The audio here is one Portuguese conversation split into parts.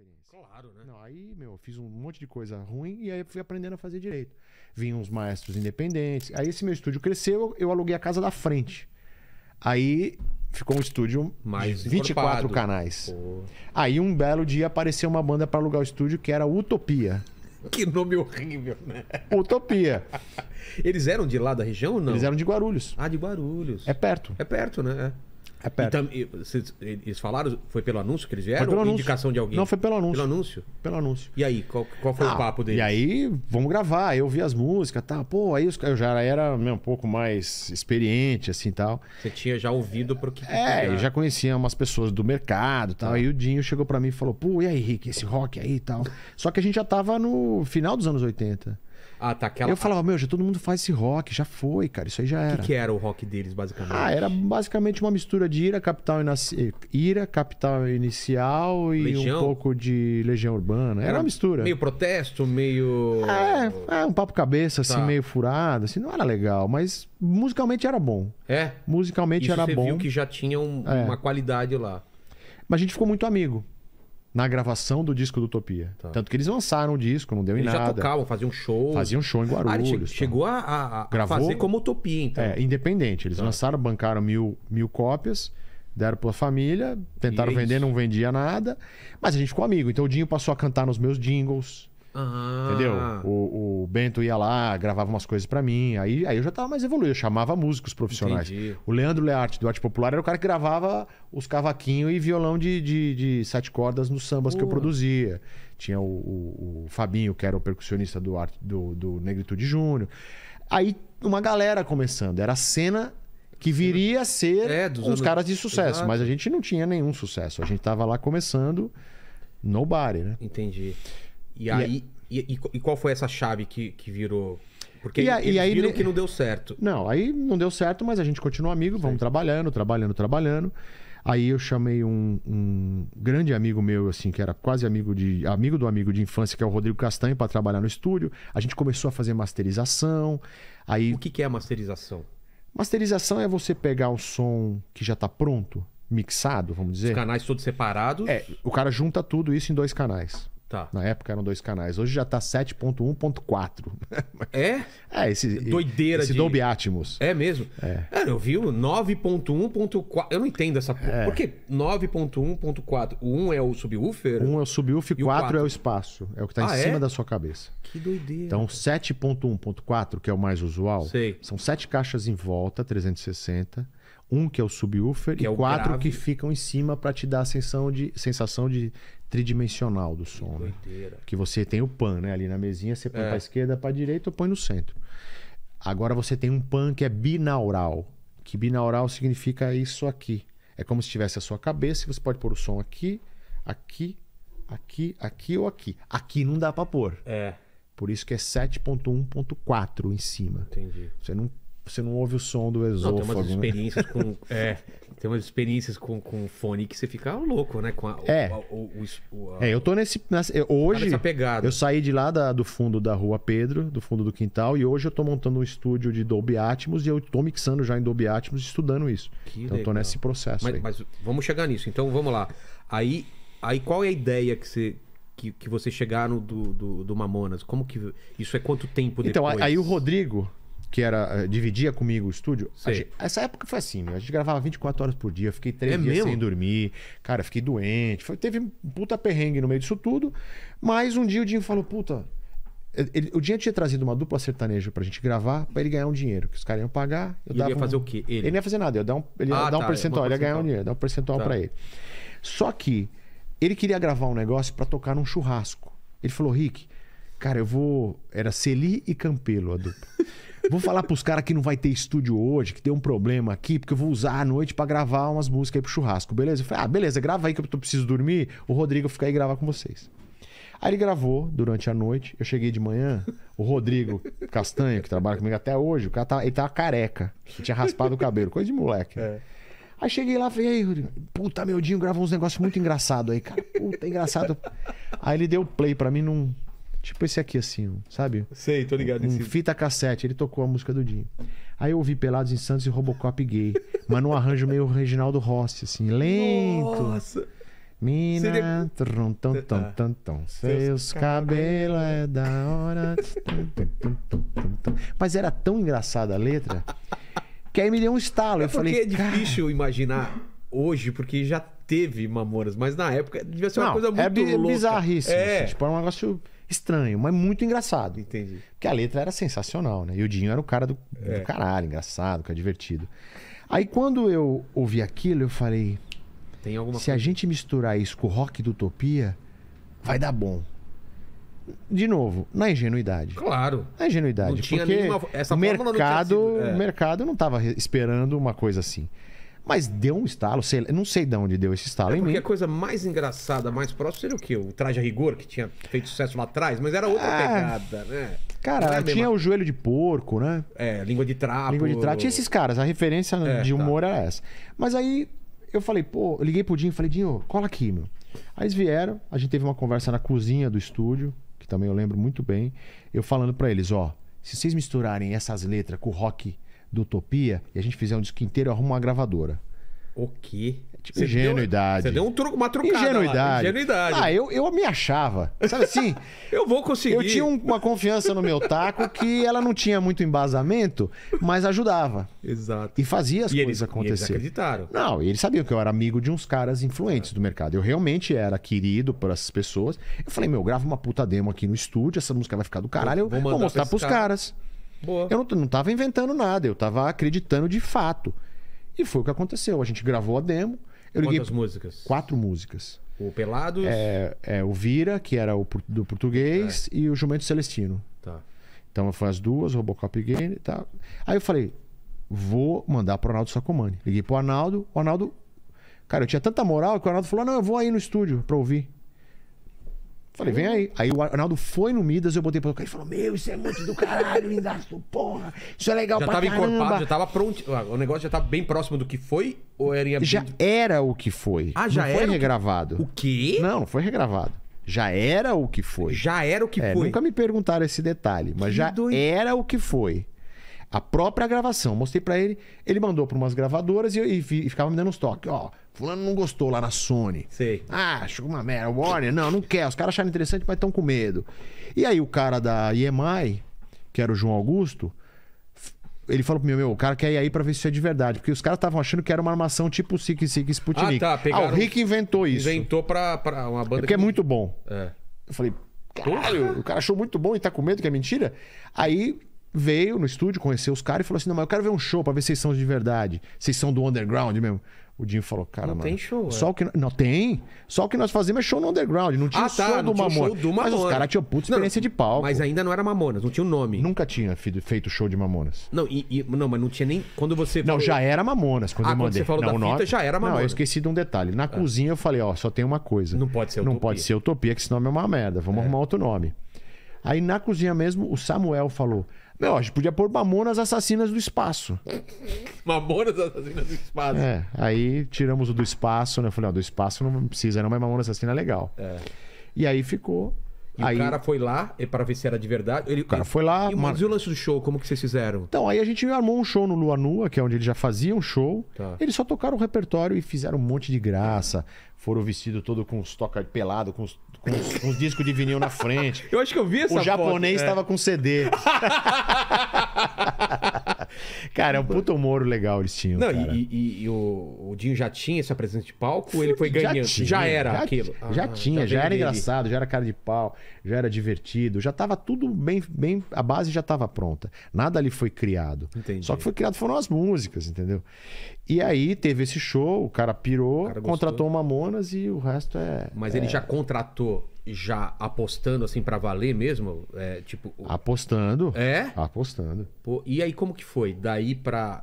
experiência. Claro, né? Não, aí, meu, fiz um monte de coisa ruim e aí fui aprendendo a fazer direito. Vinham uns maestros independentes. Aí esse meu estúdio cresceu, eu aluguei a casa da frente. Aí ficou um estúdio mais 24 encorpado. canais. Pô. Aí um belo dia apareceu uma banda para alugar o estúdio que era Utopia. Que nome horrível, né? Utopia. Eles eram de lá da região ou não? Eles eram de Guarulhos. Ah, de Guarulhos. É perto. É perto, né? É. É perto. Então, eles falaram, foi pelo anúncio que eles vieram? Foi pela indicação de alguém? Não, foi pelo anúncio. Pelo anúncio? Pelo anúncio. E aí, qual, qual foi ah, o papo deles? E aí, vamos gravar. Eu vi as músicas, tá? Pô, aí eu já era né, um pouco mais experiente, assim, tal. Você tinha já ouvido pro que... É, eu já conhecia umas pessoas do mercado, tal. Aí tá. o Dinho chegou para mim e falou, pô, e aí, Rick, esse rock aí e tal. Só que a gente já tava no final dos anos 80. Ah, tá aquela. Eu falava, meu, já todo mundo faz esse rock, já foi, cara, isso aí já era. O que, que, era o rock deles, basicamente? Ah, era basicamente uma mistura de ira, capital, inaci... Eh, ira, capital inicial e Legião? um pouco de Legião Urbana. Era, era, uma mistura. Meio protesto, meio. É, é um papo cabeça, assim, tá. assim, meio furado, assim, não era legal, mas musicalmente era bom. É? Musicalmente isso era você bom. Você viu que já tinha um, é. uma qualidade lá. Mas a gente ficou muito amigo na gravação do disco do Utopia. Tá. Tanto que eles lançaram o disco, não deu em nada. Eles já tocavam, faziam show. Faziam show em Guarulhos. Ah, chegou tá. a, a, Gravou, fazer como Utopia, então. É, independente. Eles tá. lançaram, bancaram mil, mil cópias, deram pra família, tentaram é vender, não vendia nada. Mas a gente ficou amigo. Então o Dinho passou a cantar nos meus jingles. Ah. Entendeu? O, o, Bento ia lá, gravava umas coisas para mim. Aí, aí eu já tava mais evoluído, eu chamava músicos profissionais. Entendi. O Leandro Learte, do Arte Popular, era o cara que gravava os cavaquinhos e violão de, de, de, sete cordas nos sambas que eu produzia. Tinha o, o, o, Fabinho, que era o percussionista do, arte, do, do Negritude Júnior. Aí uma galera começando, era a cena que viria a ser é, uns anos... caras de sucesso, Exato. mas a gente não tinha nenhum sucesso. A gente tava lá começando nobody, né? Entendi. E aí. E, e, e qual foi essa chave que, que virou? Porque e, eles e aí, viram que não deu certo. Não, aí não deu certo, mas a gente continua amigo, vamos trabalhando, trabalhando, trabalhando. Aí eu chamei um, um, grande amigo meu, assim, que era quase amigo de amigo do amigo de infância, que é o Rodrigo Castanho, para trabalhar no estúdio. A gente começou a fazer masterização. Aí o que, que é masterização? Masterização é você pegar o som que já está pronto, mixado, vamos dizer. Os canais todos separados. É, o cara junta tudo isso em dois canais. Tá. Na época eram dois canais. Hoje já tá 7.1.4. É? É, esse. É doideira esse de... Dolby Atmos. É mesmo? É. Cara, eu vi o 9.1.4. Eu não entendo essa porra. É. Por que 9.1.4? O 1 é o subwoofer? 1 é o subwoofer e 4, 4 é o espaço. É o que tá ah, em cima é? da sua cabeça. Que doideira. Então 7.1.4, que é o mais usual, Sei. são sete caixas em volta, 360 um que é o subwoofer que é e é quatro grave. que ficam em cima para te dar a sensação de, sensação de tridimensional do som. Que, né? que você tem o pan, né? Ali na mesinha, você põe é. pra esquerda, pra direita ou põe no centro. Agora você tem um pan que é binaural. Que binaural significa isso aqui. É como se tivesse a sua cabeça e você pode pôr o som aqui, aqui, aqui, aqui ou aqui. Aqui não dá pra pôr. É. Por isso que é 7.1.4 em cima. Entendi. Você não você não ouve o som do esôfago. tem umas né? experiências né? com. É, tem umas experiências com, com fone que você fica louco, né? Com a, é. O, o, o, a, é, eu tô nesse. Nessa, hoje. Eu saí de lá da, do fundo da rua Pedro, do fundo do quintal, e hoje eu tô montando um estúdio de Dolby Atmos e eu tô mixando já em Dolby Atmos estudando isso. Que então legal. eu tô nesse processo. Mas, mas, vamos chegar nisso. Então vamos lá. Aí, aí qual é a ideia que você. Que, que você chegaram do, do, do Mamonas? Como que. Isso é quanto tempo depois? Então, aí o Rodrigo, que era eh, dividia comigo o estúdio. Gente, essa época foi assim, meu, a gente gravava 24 horas por dia, fiquei três é dias mesmo? sem dormir, cara, fiquei doente. Foi, teve um puta perrengue no meio disso tudo. Mas um dia o Dinho falou: puta, ele, o Dinho tinha trazido uma dupla sertaneja pra gente gravar, pra ele ganhar um dinheiro, que os caras iam pagar. Eu ele ia um... fazer o quê? Ele? ele ia fazer nada, eu ia dar um, ele ia ah, dar um tá, percentual, ele ia ganhar um dinheiro, dar um percentual tá. pra ele. Só que ele queria gravar um negócio para tocar num churrasco. Ele falou, Rick, cara, eu vou. Era Celi e Campelo a dupla. Vou falar pros caras que não vai ter estúdio hoje, que tem um problema aqui, porque eu vou usar a noite para gravar umas músicas aí pro churrasco, beleza? Eu falei, ah, beleza, grava aí que eu preciso dormir, o Rodrigo fica aí gravar com vocês. Aí ele gravou durante a noite, eu cheguei de manhã, o Rodrigo Castanho, que trabalha comigo até hoje, o cara tá, ele tava tá careca, ele tinha raspado o cabelo, coisa de moleque. É. Aí cheguei lá, falei, aí, Rodrigo, puta, meu Dinho gravou uns negócios muito engraçados aí, cara. Puta, engraçado. Aí ele deu play pra mim num, Tipo esse aqui, assim, sabe? Sei, tô ligado. Um, fita cassete, ele tocou a música do Dinho. Aí eu ouvi Pelados em Santos e Robocop gay. mas num arranjo meio Reginaldo Rossi, assim, lento. Nossa! Mina, Seria... trum, tum, tum, tum, tum. Seus cabelos é da hora. Mas era tão engraçada a letra que aí me deu um estalo. É eu falei, é difícil cara... imaginar hoje, porque já teve Mamoras, mas na época devia ser uma Não, coisa é muito é louca. É bizarríssimo. É. Assim, tipo, é um negócio estranho, mas muito engraçado. Entendi. Porque a letra era sensacional, né? E o Dinho era o cara do, é. do caralho, engraçado, cara é divertido. Aí quando eu ouvi aquilo, eu falei. Tem alguma se coisa? a gente misturar isso com o rock do Utopia, vai dar bom. De novo, na ingenuidade. Claro. Na ingenuidade. Não tinha porque nenhuma... Essa o mercado, não sido, é. o mercado não estava esperando uma coisa assim. Mas deu um estalo, sei, não sei de onde deu esse estalo é em mim. a coisa mais engraçada, mais próxima seria o quê? O traje a rigor, que tinha feito sucesso lá atrás, mas era outra é... pegada, né? Cara, é tinha o joelho de porco, né? É, língua de trapo. Língua de trapo. Tinha esses caras, a referência é, de tá. humor tá. era essa. Mas aí eu falei, pô, eu liguei pro Dinho e falei, Dinho, cola aqui, meu. Aí eles vieram, a gente teve uma conversa na cozinha do estúdio, que também eu lembro muito bem, eu falando para eles, ó, se vocês misturarem essas letras com rock do Utopia e a gente fizer um disco inteiro, e arrumo uma gravadora. O quê? Tipo, você ingenuidade. Deu, você deu um tru, uma trucada. Ingenuidade. Lá, ingenuidade. Ah, eu, eu me achava. Sabe assim? eu vou conseguir. Eu tinha uma confiança no meu taco que ela não tinha muito embasamento, mas ajudava. Exato. E fazia as e coisas eles, acontecer. E eles acreditaram. Não, e eles sabiam que eu era amigo de uns caras influentes é. do mercado. Eu realmente era querido por essas pessoas. Eu falei, meu, grava uma puta demo aqui no estúdio, essa música vai ficar do caralho. Eu vou, vou mostrar pros cara. caras. Boa. Eu não, não tava inventando nada, eu tava acreditando de fato. E foi o que aconteceu. A gente gravou a demo. Eu Quantas liguei... músicas? Quatro músicas. O Pelados? É, é o Vira, que era o do português, é. e o Jumento Celestino. Tá. Então foi as duas, Robocop Game e tá. Aí eu falei, vou mandar pro Arnaldo Sacomani. Liguei pro Arnaldo, o Arnaldo. Cara, eu tinha tanta moral que o Arnaldo falou: ah, não, eu vou aí no estúdio pra ouvir. Falei, vem aí. Aí o Arnaldo foi no Midas, eu botei pra tocar. Ele falou, meu, isso é muito do caralho, lindaço, porra. Isso é legal já pra tava encorpado, já tava pronto. Ah, o negócio já tava tá bem próximo do que foi? Ou era em Já era o que foi. Ah, já não era? foi regravado. O quê? Não, não foi regravado. Já era o que foi. Já era o que é, foi. Nunca me perguntaram esse detalhe, mas que já doido. era o que foi. A própria gravação. Mostrei para ele, ele mandou para umas gravadoras e, e, e ficava me dando uns toques. Ó, oh, Fulano não gostou lá na Sony. Sei. Ah, achou uma merda. Warner, não, não quer. Os caras acharam interessante, mas estão com medo. E aí o cara da EMI, que era o João Augusto, ele falou pro meu, meu, o cara quer ir aí pra ver se isso é de verdade. Porque os caras estavam achando que era uma armação tipo Sig Sig Sputnik. Ah, tá, pegaram, ah, o Rick inventou isso. Inventou pra, pra uma banda. É porque é que... é muito bom. É. Eu falei, caralho, o cara achou muito bom e tá com medo que é mentira. Aí veio no estúdio, conheceu os caras e falou assim: Não, mas eu quero ver um show pra ver se vocês são de verdade. Vocês são do underground mesmo. O Dinho falou, cara, não mano. Não tem show. É. Só é. o que, não tem. Só o que nós fazemos é show no underground. Não tinha ah, tá, show, do Mamona. show do Mamonas. Mas os caras tinham puta experiência não, de palco. Mas ainda não era Mamonas, não tinha o um nome. Nunca tinha feito show de Mamonas. Não, e, e, não, mas não tinha nem. Quando você. Não, falou... já era Mamonas. Quando ah, eu quando mandei. você falou não, da fita, já era Mamonas. Não, eu esqueci de um detalhe. Na ah. cozinha eu falei, ó, só tem uma coisa. Não pode ser utopia. Não pode ser utopia, que esse nome é uma merda. Vamos é. arrumar outro nome. Aí na cozinha mesmo, o Samuel falou. Não, a gente podia pôr Mamonas Assassinas do Espaço. Mamonas Assassinas do Espaço. É, aí tiramos o do espaço, né? Eu falei, ó, do espaço não precisa, não, mas Mamonas Assassina é legal. É. E aí ficou. E aí... o cara foi lá é para ver se era de verdade. Ele, o cara foi lá. E, mas e o lance do show, como que vocês fizeram? Então, aí a gente armou um show no Lua Nua, que é onde eles já faziam um show. Tá. Eles só tocaram o repertório e fizeram um monte de graça. Foram vestidos todo com os toca pelado, com os com os, discos de vinil na frente. Eu acho que eu vi essa O japonês estava é. com CD. cara, é um puto humor legal eles tinham. Não, e, e, e, o, o Dinho já tinha essa presença de palco? Ou ele foi ganhando? Já, tinha, já era já, aquilo. Já ah, tinha, já, então já era engraçado, já era cara de pau, já era divertido, já tava tudo bem, bem a base já tava pronta. Nada ali foi criado. Entendi. Só que foi criado foram as músicas, entendeu? E aí teve esse show, o cara pirou, o cara contratou uma Mamonas e o resto é. Mas é... ele já contratou já apostando assim para valer mesmo? É, tipo apostando? É. Apostando. Pô, e aí como que foi? Daí para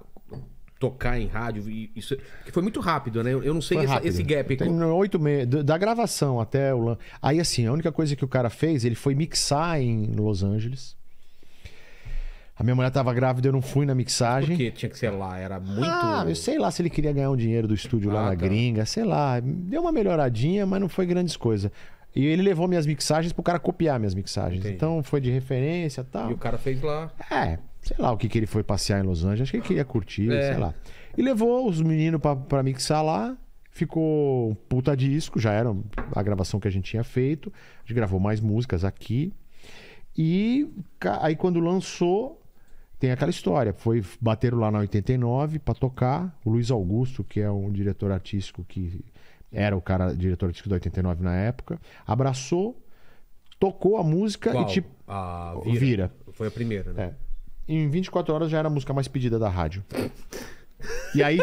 tocar em rádio isso que foi muito rápido, né? Eu não sei essa, esse gap. Oito meses da gravação até o aí assim a única coisa que o cara fez ele foi mixar em Los Angeles. A minha mulher tava grávida, eu não fui na mixagem. Porque tinha que ser lá, era muito. Ah, eu sei lá se ele queria ganhar um dinheiro do estúdio ah, lá na tá. gringa, sei lá. Deu uma melhoradinha, mas não foi grandes coisas. E ele levou minhas mixagens pro cara copiar minhas mixagens. Entendi. Então foi de referência e tal. E o cara fez lá. É, sei lá o que, que ele foi passear em Los Angeles. Acho que ele queria curtir, é. sei lá. E levou os meninos pra, pra mixar lá. Ficou um puta disco, já era a gravação que a gente tinha feito. A gente gravou mais músicas aqui. E aí quando lançou, tem aquela história. Foi bateram lá na 89 para tocar. O Luiz Augusto, que é um diretor artístico que era o cara diretor artístico do 89 na época, abraçou, tocou a música Qual? e tipo. A vira. vira. Foi a primeira, né? É. Em 24 horas já era a música mais pedida da rádio. E aí.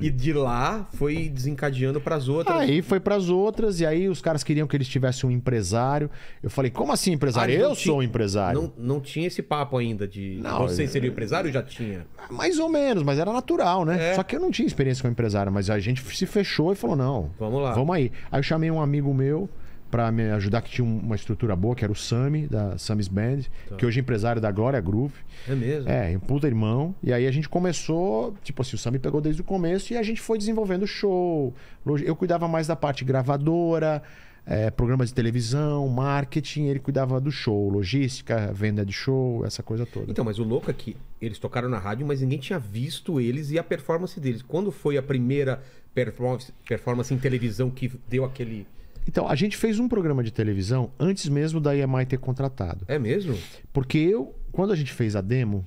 e de lá foi desencadeando para as outras. Aí foi para as outras, e aí os caras queriam que eles tivessem um empresário. Eu falei, como assim empresário? eu sou um empresário. Não, não tinha esse papo ainda de. Não, você é, seria é. empresário? Já tinha. Mais ou menos, mas era natural, né? É. Só que eu não tinha experiência com empresário, mas a gente se fechou e falou: não. Vamos lá. Vamos aí. Aí eu chamei um amigo meu para me ajudar, que tinha uma estrutura boa, que era o Sami, da Sami's Band, tá. que hoje é empresário da Glória Groove. É mesmo? É, um puta irmão. E aí a gente começou, tipo assim, o Sami pegou desde o começo e a gente foi desenvolvendo o show. Eu cuidava mais da parte gravadora, é, programas de televisão, marketing, ele cuidava do show, logística, venda de show, essa coisa toda. Então, mas o louco é que eles tocaram na rádio, mas ninguém tinha visto eles e a performance deles. Quando foi a primeira performance, performance em televisão que deu aquele então, a gente fez um programa de televisão antes mesmo da EMI ter contratado. É mesmo? Porque eu, quando a gente fez a demo,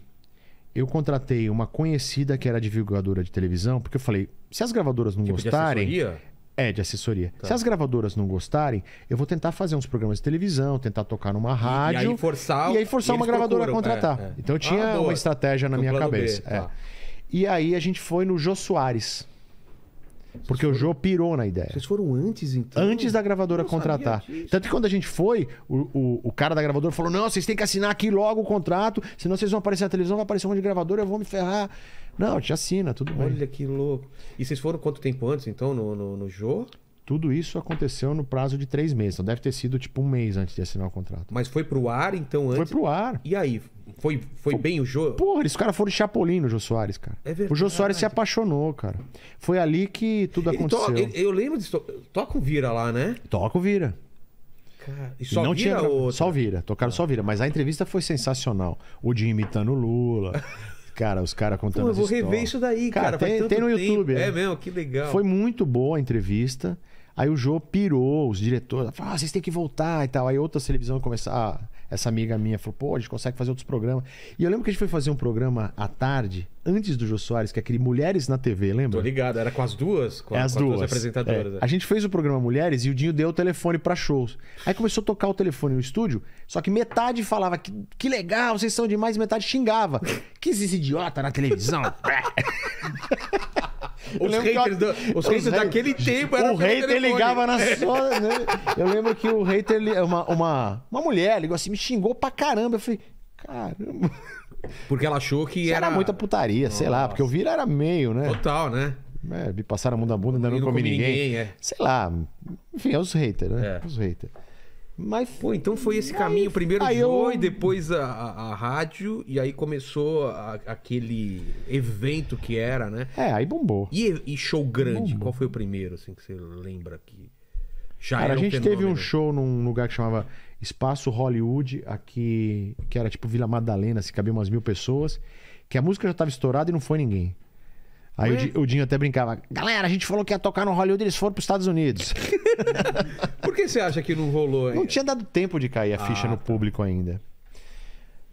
eu contratei uma conhecida que era divulgadora de televisão, porque eu falei, se as gravadoras não tipo gostarem. De assessoria? É, de assessoria. Tá. Se as gravadoras não gostarem, eu vou tentar fazer uns programas de televisão, tentar tocar numa rádio. E, aí forçar, e aí forçar e uma gravadora procuram, a contratar. É, é. Então eu tinha ah, uma estratégia na minha cabeça. É. Tá. É. E aí a gente foi no Jô Soares. Porque foram... o Joe pirou na ideia. Vocês foram antes, então? Antes da gravadora contratar. Tanto que quando a gente foi, o, o, o, cara da gravadora falou: não, vocês têm que assinar aqui logo o contrato, senão vocês vão aparecer na televisão, vai aparecer um monte de gravadora, eu vou me ferrar. Não, te assina, tudo Olha bem. Olha que louco. E vocês foram quanto tempo antes, então, no, no, no tudo isso aconteceu no prazo de três meses. Então deve ter sido tipo um mês antes de assinar o contrato. Mas foi pro ar, então antes. Foi pro ar. E aí? Foi, foi, foi... bem o jogo. Porra, eles caras foram Chapolin no Jô Soares, cara. É verdade. O Jô Soares se apaixonou, cara. Foi ali que tudo ele aconteceu. To... Eu lembro de. Toca o Vira lá, né? Toca o Vira. Cara, e só e não vira tinha... Outra? Só vira, tocaram só vira. Mas a entrevista foi sensacional. O Jim imitando tá o Lula. Cara, os caras contando Pô, eu vou rever histórias. isso daí, cara. cara tem, tem, no tempo. YouTube. É. Né? mesmo, que legal. Foi muito boa a entrevista. Aí o Jô pirou, os diretores falaram, ah, vocês têm que voltar e tal. Aí outras televisões começaram essa amiga minha falou, pô, a gente consegue fazer outros programas. E eu lembro que a gente foi fazer um programa à tarde, antes do Jô Soares, que é aquele Mulheres na TV, lembra? Tô ligado, era com as duas? Com, é, as, com duas. as, duas. apresentadoras. É. É. A gente fez o programa Mulheres e o Dinho deu o telefone para shows. Aí começou a tocar o telefone no estúdio, só que metade falava que, que legal, vocês são demais, e metade xingava. que esse idiota na televisão? os haters, eu... do, os haters daquele tempo era O hater ligava na é. sua. Né? Eu lembro que o hater, uma, uma, uma mulher ligou assim, me xingou pra caramba. Eu falei, caramba. Porque ela achou que era... era. muita putaria, Nossa. sei lá, porque o Vira era meio, né? Total, né? É, me passaram a mão da bunda, ainda não, não comi, comi ninguém. ninguém é. Sei lá. Enfim, é os haters, né? É. Os haters. Mas. Pô, então foi esse caminho. Primeiro aí Joe eu... e depois a, a, a, rádio. E aí começou a, aquele evento que era, né? É, aí bombou. E, e show grande? Bombou. Qual foi o primeiro, assim, que você lembra que. Já Cara, era a gente teve um show num lugar que chamava Espaço Hollywood, aqui, que era tipo Vila Madalena, se assim, cabia umas mil pessoas, que a música já tava estourada e não foi ninguém. Aí o, o, Dinho até brincava: Galera, a gente falou que ia tocar no Hollywood, eles foram para os Estados Unidos. Por que você acha que não rolou ainda? Não tinha dado tempo de cair a ah, ficha ah, no tá. público tá. ainda.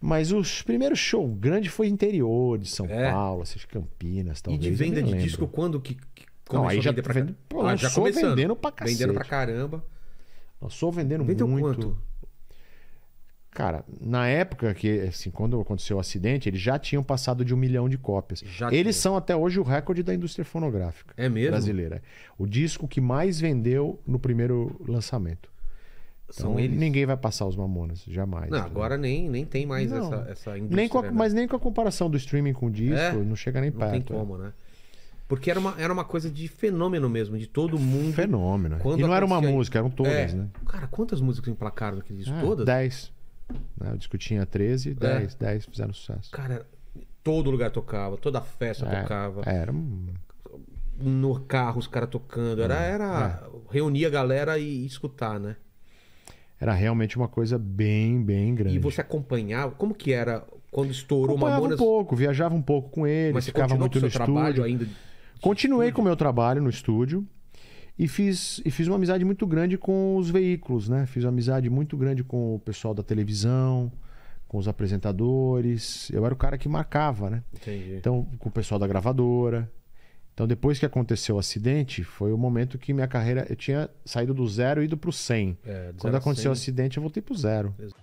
Mas os primeiro show grande foi interior de São é. Paulo, essas Campinas, talvez. E de venda de disco quando que, que começou não, aí já, vender pra vende... Pô, ah, já começou vendendo pra cacete. Vendendo pra caramba. Lançou vendendo Vendeu muito. Quanto? Cara, na época que, assim, quando aconteceu o acidente, eles já tinham passado de um milhão de cópias. Já eles tinha. são até hoje o recorde da indústria fonográfica é mesmo? brasileira. O disco que mais vendeu no primeiro lançamento. Então, são eles. Ninguém vai passar os mamonas, jamais. Não, agora nem, nem tem mais essa, essa indústria. Nem a, né? Mas nem com a comparação do streaming com o disco, é? não chega nem não perto. Não é. tem como, né? Porque era uma, era uma coisa de fenômeno mesmo, de todo mundo. Fenômeno. Quando e não era uma música, eram todas, é, né? Cara, quantas músicas emplacaram naquele disco? É, todas? Dez. Né? O disco tinha 13, 10, é. 10 fizeram sucesso. Cara, todo lugar tocava, toda festa é, tocava. É, era um... No carro os caras tocando. Era, é, era é. reunir a galera e, escutar, né? Era realmente uma coisa bem, bem grande. E você acompanhava? Como que era quando estourou uma Mamonas? um pouco, viajava um pouco com ele, Mas ficava muito no estúdio. ainda? Continuei com o meu trabalho no estúdio. E fiz, e fiz uma amizade muito grande com os veículos, né? Fiz uma amizade muito grande com o pessoal da televisão, com os apresentadores. Eu era o cara que marcava, né? Entendi. Então, com o pessoal da gravadora. Então, depois que aconteceu o acidente, foi o momento que minha carreira. Eu tinha saído do zero e ido pro 100. É, Quando aconteceu o né? acidente, eu voltei pro zero. Exato.